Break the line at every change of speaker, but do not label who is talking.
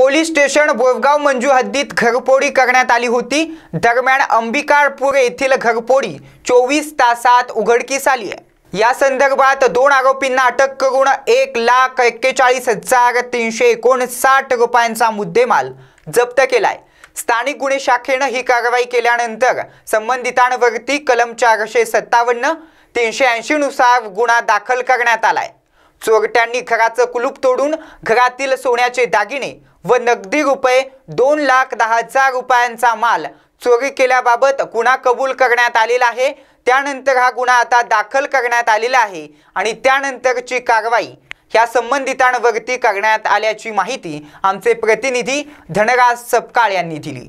police station Borgaon Manju हद्दीत घरपोडी करण्यात आली होती दरम्यान अंबिकाळपूर येथील घरपोडी चोवीस तासात उघडकीस आली आहे या संदर्भात दोन आरोपींना अटक करून एक लाख एक्केचाळीस हजार तीनशे एकोणसाठ रुपयांचा मुद्देमाल जप्त केलाय स्थानिक गुन्हे शाखेनं ही कारवाई केल्यानंतर संबंधितांवरती कलम चारशे सत्तावन्न तीनशे नुसार गुन्हा दाखल करण्यात आलाय चोरट्यांनी घराचं कुलूप तोडून घरातील सोन्याचे दागिने व नगदी रुपये दोन लाख दहा हजार रुपयांचा माल चोरी केल्याबाबत गुन्हा कबूल करण्यात आलेला आहे त्यानंतर हा गुन्हा आता दाखल करण्यात आलेला आहे आणि त्यानंतरची कारवाई ह्या संबंधितांवरती करण्यात आल्याची माहिती आमचे प्रतिनिधी धनराज सपकाळ यांनी दिली